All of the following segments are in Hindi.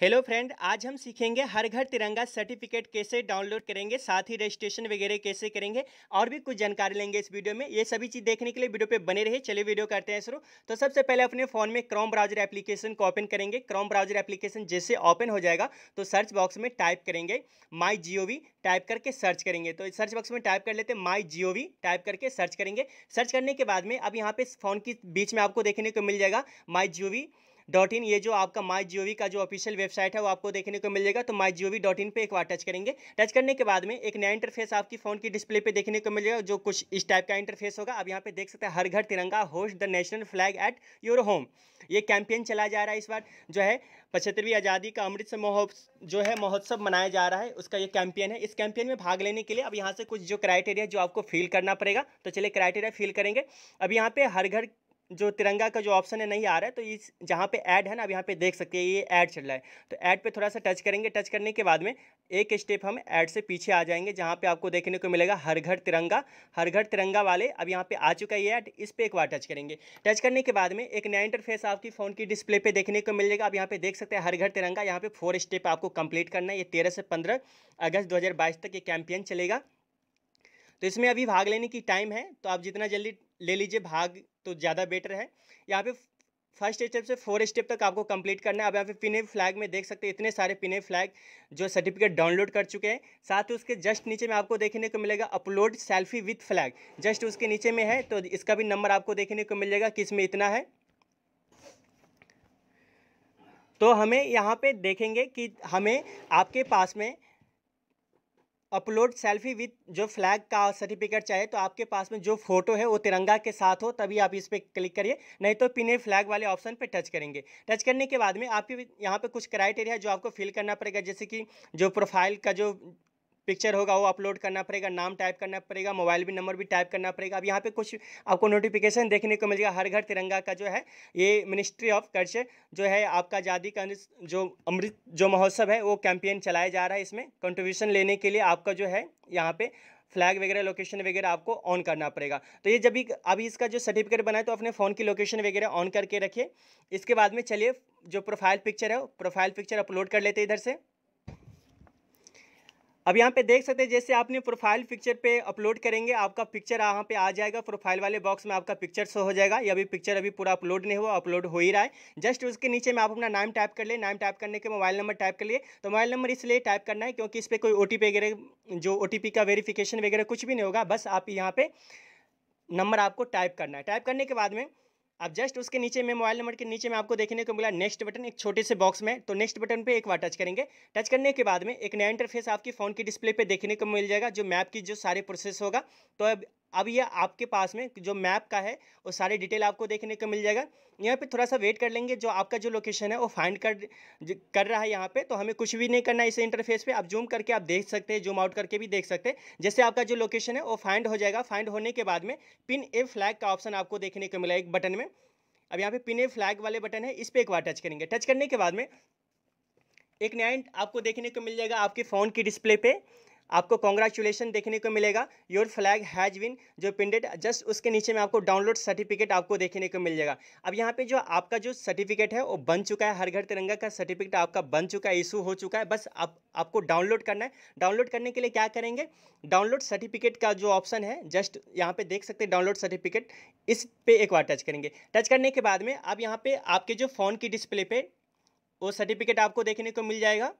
हेलो फ्रेंड आज हम सीखेंगे हर घर तिरंगा सर्टिफिकेट कैसे डाउनलोड करेंगे साथ ही रजिस्ट्रेशन वगैरह कैसे करेंगे और भी कुछ जानकारी लेंगे इस वीडियो में ये सभी चीज़ देखने के लिए वीडियो पे बने रहे चलिए वीडियो करते हैं शुरू तो सबसे पहले अपने फ़ोन में क्रोम ब्राउजर एप्लीकेशन को ओपन करेंगे क्रोम ब्राउजर एप्लीकेशन जैसे ओपन हो जाएगा तो सर्च बॉक्स में टाइप करेंगे माई जी टाइप करके सर्च करेंगे तो सर्च बॉक्स में टाइप कर लेते हैं माई जी टाइप करके सर्च करेंगे सर्च करने के बाद में अब यहाँ पे फ़ोन के बीच में आपको देखने को मिल जाएगा माई जी डॉट इन ये जो आपका माई जी का जो ऑफिशियल वेबसाइट है वो आपको देखने को मिलेगा तो माई जी डॉट इन पर एक बार टच करेंगे टच करने के बाद में एक नया इंटरफेस आपकी फ़ोन की डिस्प्ले पर देखने को मिल जाएगा जो कुछ इस टाइप का इंटरफेस होगा आप यहाँ पे देख सकते हैं Har Ghar Tiranga host the national flag at your home ये कैंपेन चला जा रहा है इस बार जो है पचहत्तरवीं आज़ादी का अमृत महोत्सव जो है महोत्सव मनाया जा रहा है उसका ये कैंपेन है इस कैंपेन में भाग लेने के लिए अब यहाँ से कुछ जो क्राइटेरिया जो आपको फिल करना पड़ेगा तो चलिए क्राइटेरिया फिल करेंगे अब यहाँ पर हर घर जो तिरंगा का जो ऑप्शन है नहीं आ रहा है तो इस जहाँ पे ऐड है ना अब यहाँ पे देख सकते हैं ये ऐड चल रहा है तो ऐड पे थोड़ा सा टच करेंगे टच करने के बाद में एक स्टेप हम ऐड से पीछे आ जाएंगे जहाँ पे आपको देखने को मिलेगा हर घर तिरंगा हर घर तिरंगा वाले अब यहाँ पे आ चुका है ये ऐड इस पर एक बार टच करेंगे टच करने के बाद में एक नया इंटरफेस आपकी फ़ोन की डिस्प्ले पर देखने को मिल जाएगा अब यहाँ पे देख सकते हैं हर घर तिरंगा यहाँ पे फोर स्टेप आपको कंप्लीट करना है ये तेरह से पंद्रह अगस्त दो तक ये कैंपियन चलेगा तो इसमें अभी भाग लेने की टाइम है तो आप जितना जल्दी ले लीजिए भाग तो ज़्यादा बेटर है यहाँ पे फर्स्ट स्टेप से फोर स्टेप तक आपको कंप्लीट करना है अब यहाँ पे पिने फ्लैग में देख सकते हैं इतने सारे पिने फ्लैग जो सर्टिफिकेट डाउनलोड कर चुके हैं साथ ही उसके जस्ट नीचे में आपको देखने को मिलेगा upload selfie with flag just उसके नीचे में है तो इसका भी नंबर आपको देखने को मिल जाएगा कि इसमें इतना है तो हमें यहाँ पे देखेंगे कि हमें आपके पास में अपलोड सेल्फी विथ जो फ्लैग का सर्टिफिकेट चाहिए तो आपके पास में जो फोटो है वो तिरंगा के साथ हो तभी आप इस पर क्लिक करिए नहीं तो पिने फ्लैग वाले ऑप्शन पे टच करेंगे टच करने के बाद में आपके यहाँ पे कुछ क्राइटेरिया जो आपको फिल करना पड़ेगा जैसे कि जो प्रोफाइल का जो पिक्चर होगा वो अपलोड करना पड़ेगा नाम टाइप करना पड़ेगा मोबाइल भी नंबर भी टाइप करना पड़ेगा अब यहाँ पे कुछ आपको नोटिफिकेशन देखने को मिलेगा हर घर तिरंगा का जो है ये मिनिस्ट्री ऑफ कल्चर जो है आपका आज़ादी का जो अमृत जो महोत्सव है वो कैंपेन चलाया जा रहा है इसमें कंट्रीब्यूशन लेने के लिए आपका जो है यहाँ पे फ्लैग वगैरह लोकेशन वगैरह आपको ऑन करना पड़ेगा तो ये जब भी अभी इसका जो सर्टिफिकेट बनाए तो अपने फ़ोन की लोकेशन वगैरह ऑन करके रखिए इसके बाद में चलिए जो प्रोफाइल पिक्चर है प्रोफाइल पिक्चर अपलोड कर लेते हैं इधर से अब यहाँ पे देख सकते हैं जैसे आपने प्रोफाइल पिक्चर पे अपलोड करेंगे आपका पिक्चर यहाँ पे आ जाएगा प्रोफाइल वाले बॉक्स में आपका पिक्चर शो हो जाएगा ये अभी पिक्चर अभी पूरा अपलोड नहीं हुआ अपलोड हो ही रहा है जस्ट उसके नीचे में आप अपना नाम टाइप कर लिए नाम टाइप करने के मोबाइल नंबर टाइप कर लिए तो मोबाइल नंबर इसलिए टाइप करना है क्योंकि इस पर कोई ओ वगैरह जो ओ का वेरीफिकेशन वगैरह कुछ भी नहीं होगा बस आप यहाँ पर नंबर आपको टाइप करना है टाइप करने के बाद में अब जस्ट उसके नीचे में मोबाइल नंबर के नीचे में आपको देखने को मिला नेक्स्ट बटन एक छोटे से बॉक्स में तो नेक्स्ट बटन पे एक बार टच करेंगे टच करने के बाद में एक नया इंटरफेस आपकी फ़ोन की डिस्प्ले पे देखने को मिल जाएगा जो मैप की जो सारे प्रोसेस होगा तो अब अब ये आपके पास में जो मैप का है वो सारे डिटेल आपको देखने को मिल जाएगा यहाँ पे थोड़ा सा वेट कर लेंगे जो आपका जो लोकेशन है वो फाइंड कर कर रहा है यहाँ पे तो हमें कुछ भी नहीं करना है इस इंटरफेस पे आप जूम करके आप देख सकते हैं जूम आउट करके भी देख सकते हैं जैसे आपका जो लोकेशन है वो फाइंड हो जाएगा फाइंड होने के बाद में पिन ए फ्लैग का ऑप्शन आपको देखने को मिला एक बटन में अब यहाँ पे पिन ए फ्लैग वाले बटन है इस पर एक बार टच करेंगे टच करने के बाद में एक नया आपको देखने को मिल जाएगा आपके फ़ोन की डिस्प्ले पे आपको कॉन्ग्रेचुलेसन देखने को मिलेगा योर फ्लैग हैज़ विन जो पिंडेड जस्ट उसके नीचे में आपको डाउनलोड सर्टिफिकेट आपको देखने को मिल जाएगा अब यहाँ पे जो आपका जो सर्टिफिकेट है वो बन चुका है हर घर तिरंगा का सर्टिफिकेट आपका बन चुका है इशू हो चुका है बस आप आपको डाउनलोड करना है डाउनलोड करने के लिए क्या करेंगे डाउनलोड सर्टिफिकेट का जो ऑप्शन है जस्ट यहाँ पे देख सकते हैं डाउनलोड सर्टिफिकेट इस पर एक बार टच करेंगे टच करने के बाद में अब यहाँ पे आपके जो फ़ोन की डिस्प्ले पे वो सर्टिफिकेट आपको देखने को मिल जाएगा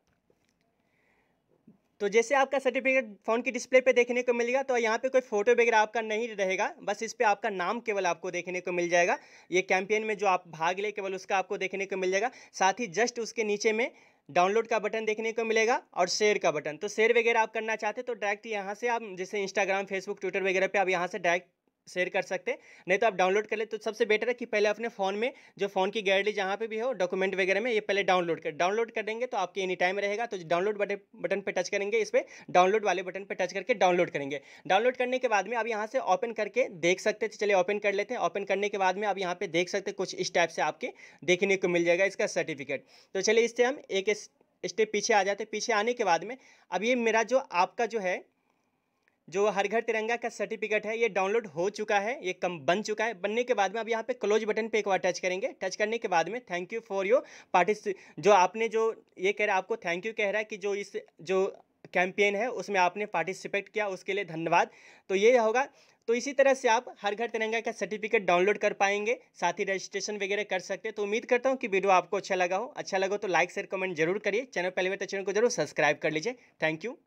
तो जैसे आपका सर्टिफिकेट फ़ोन की डिस्प्ले पे देखने को मिलेगा तो यहाँ पे कोई फोटो वगैरह आपका नहीं रहेगा बस इस पर आपका नाम केवल आपको देखने को मिल जाएगा ये कैंपेन में जो आप भाग ले केवल उसका आपको देखने को मिल जाएगा साथ ही जस्ट उसके नीचे में डाउनलोड का बटन देखने को मिलेगा और शेयर का बटन तो शेयर वगैरह आप करना चाहते तो डायरेक्ट यहाँ से आप जैसे इंस्टाग्राम फेसबुक ट्विटर वगैरह पर आप यहाँ से डायरेक्ट शेयर कर सकते हैं नहीं तो आप डाउनलोड कर ले तो सबसे बेटर है कि पहले अपने फ़ोन में जो फ़ोन की गैलरी जहाँ पे भी हो डॉक्यूमेंट वगैरह में ये पहले डाउनलोड कर डाउनलोड कर देंगे तो आपके एनी टाइम रहेगा तो डाउनलोड बटन पर टच करेंगे इस पर डाउनलोड वाले बटन पर टच करके डाउनलोड करेंगे डाउनलोड करने के बाद में आप यहाँ से ओपन करके देख सकते हैं तो चलिए ओपन कर लेते हैं ओपन करने के बाद में आप यहाँ पर देख सकते हैं कुछ इस टाइप से आपके देखने को मिल जाएगा इसका सर्टिफिकेट तो चलिए इससे हम एक स्टेप पीछे आ जाते हैं पीछे आने के बाद में अब ये मेरा जो आपका जो है जो हर घर तिरंगा का सर्टिफिकेट है ये डाउनलोड हो चुका है ये कम बन चुका है बनने के बाद में अब यहाँ पे क्लोज बटन पे एक बार टच करेंगे टच करने के बाद में थैंक यू फॉर योर पार्टिस जो आपने जो ये कह रहा है आपको थैंक यू कह रहा है कि जो इस जो कैंपेन है उसमें आपने पार्टिसिपेट किया उसके लिए धन्यवाद तो ये होगा तो इसी तरह से आप हर घर तिरंगा का सर्टिफिकेट डाउनलोड कर पाएंगे साथ ही रजिस्ट्रेशन वगैरह कर सकते हैं तो उम्मीद करता हूँ कि वीडियो आपको अच्छा लगा हो अच्छा लगा हो तो लाइक शेयर कमेंट जरूर करिए चैनल पहले बार तो चैनल को जरूर सब्सक्राइब कर लीजिए थैंक यू